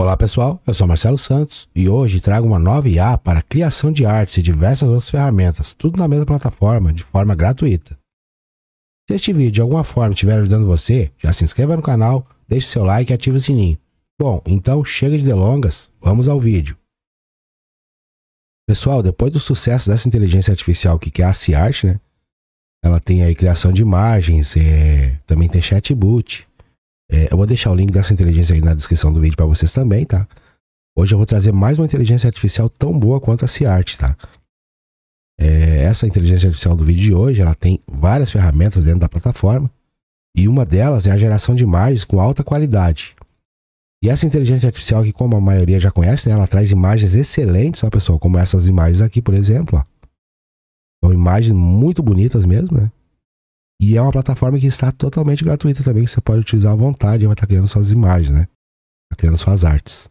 Olá pessoal, eu sou Marcelo Santos e hoje trago uma nova IA para criação de artes e diversas outras ferramentas, tudo na mesma plataforma, de forma gratuita. Se este vídeo de alguma forma estiver ajudando você, já se inscreva no canal, deixe seu like e ative o sininho. Bom, então chega de delongas, vamos ao vídeo. Pessoal, depois do sucesso dessa inteligência artificial que é a C-Art, né? Ela tem aí criação de imagens, é... também tem chatbot, é, eu vou deixar o link dessa inteligência aí na descrição do vídeo para vocês também, tá? Hoje eu vou trazer mais uma inteligência artificial tão boa quanto a Ciart, tá? É, essa inteligência artificial do vídeo de hoje, ela tem várias ferramentas dentro da plataforma e uma delas é a geração de imagens com alta qualidade. E essa inteligência artificial que como a maioria já conhece, né, ela traz imagens excelentes, ó pessoal, como essas imagens aqui, por exemplo, ó. São imagens muito bonitas mesmo, né? E é uma plataforma que está totalmente gratuita também, que você pode utilizar à vontade, vai estar criando suas imagens, né? Está criando suas artes.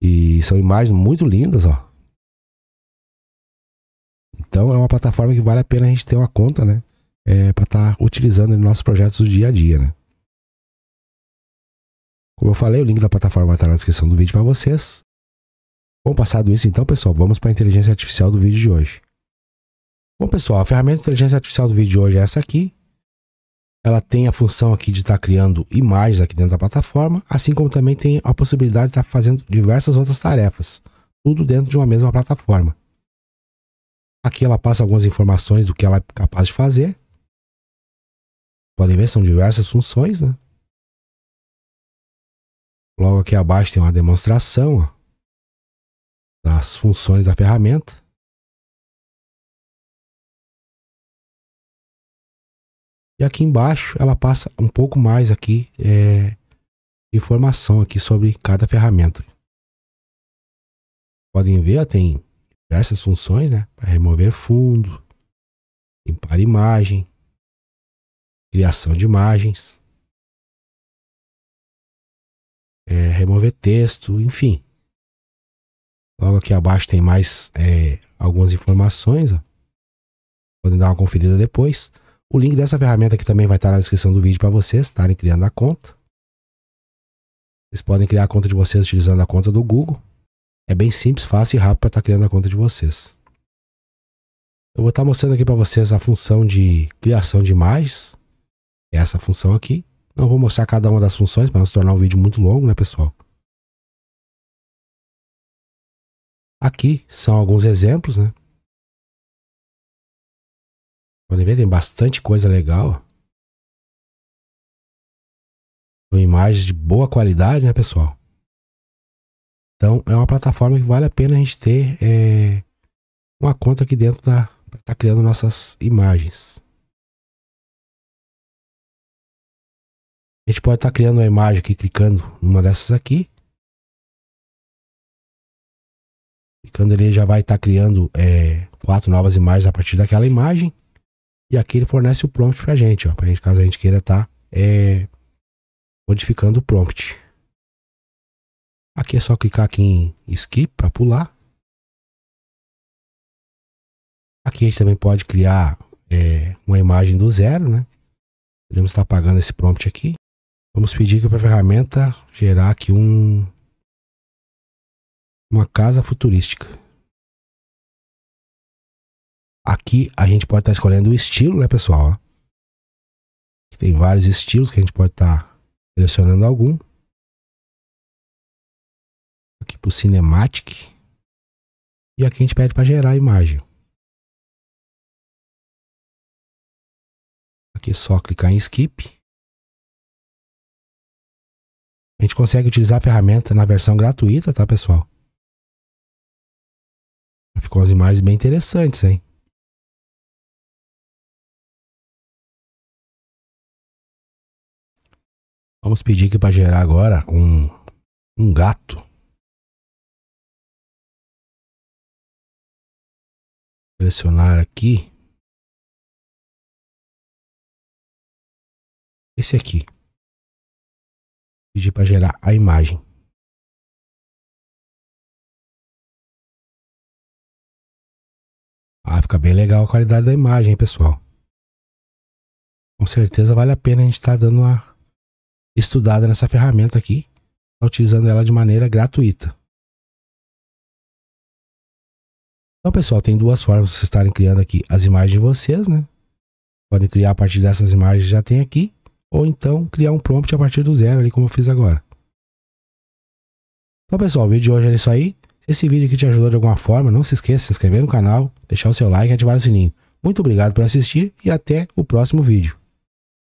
E são imagens muito lindas, ó. Então é uma plataforma que vale a pena a gente ter uma conta, né? É, para estar tá utilizando em nossos projetos do dia a dia, né? Como eu falei, o link da plataforma está na descrição do vídeo para vocês. Bom, passado isso, então, pessoal, vamos para a inteligência artificial do vídeo de hoje. Bom, pessoal, a ferramenta de inteligência artificial do vídeo de hoje é essa aqui. Ela tem a função aqui de estar tá criando imagens aqui dentro da plataforma, assim como também tem a possibilidade de estar tá fazendo diversas outras tarefas, tudo dentro de uma mesma plataforma. Aqui ela passa algumas informações do que ela é capaz de fazer. Podem ver, são diversas funções, né? Logo aqui abaixo tem uma demonstração ó, das funções da ferramenta. E aqui embaixo ela passa um pouco mais aqui é, informação aqui sobre cada ferramenta. Podem ver, tem diversas funções, né? Para remover fundo, limpar imagem, criação de imagens, é, remover texto, enfim. Logo aqui abaixo tem mais é, algumas informações. Ó. Podem dar uma conferida depois. O link dessa ferramenta aqui também vai estar na descrição do vídeo para vocês estarem criando a conta. Vocês podem criar a conta de vocês utilizando a conta do Google. É bem simples, fácil e rápido para estar tá criando a conta de vocês. Eu vou estar tá mostrando aqui para vocês a função de criação de imagens. É essa função aqui. Não vou mostrar cada uma das funções para não se tornar um vídeo muito longo, né pessoal? Aqui são alguns exemplos, né? Podem ver, tem bastante coisa legal. São imagens de boa qualidade, né, pessoal? Então, é uma plataforma que vale a pena a gente ter é, uma conta aqui dentro da para estar tá criando nossas imagens. A gente pode estar tá criando uma imagem aqui, clicando numa dessas aqui. Clicando ele já vai estar tá criando é, quatro novas imagens a partir daquela imagem. E aqui ele fornece o prompt pra gente, ó. Pra gente, caso a gente queira estar tá, é, modificando o prompt. Aqui é só clicar aqui em skip para pular. Aqui a gente também pode criar é, uma imagem do zero, né? Podemos estar apagando esse prompt aqui. Vamos pedir que para a ferramenta gerar aqui um uma casa futurística. Aqui a gente pode estar tá escolhendo o estilo, né, pessoal? Tem vários estilos que a gente pode estar tá selecionando algum. Aqui para o Cinematic. E aqui a gente pede para gerar a imagem. Aqui é só clicar em Skip. A gente consegue utilizar a ferramenta na versão gratuita, tá, pessoal? Ficou as imagens bem interessantes, hein? Vamos pedir aqui para gerar agora um, um gato. Selecionar aqui. Esse aqui. Pedir para gerar a imagem. Ah, fica bem legal a qualidade da imagem, pessoal. Com certeza vale a pena a gente estar tá dando uma estudada nessa ferramenta aqui, tá utilizando ela de maneira gratuita. Então, pessoal, tem duas formas de vocês estarem criando aqui as imagens de vocês, né? Podem criar a partir dessas imagens que já tem aqui, ou então criar um prompt a partir do zero, ali como eu fiz agora. Então, pessoal, o vídeo de hoje é isso aí. Se esse vídeo aqui te ajudou de alguma forma, não se esqueça de se inscrever no canal, deixar o seu like e ativar o sininho. Muito obrigado por assistir e até o próximo vídeo.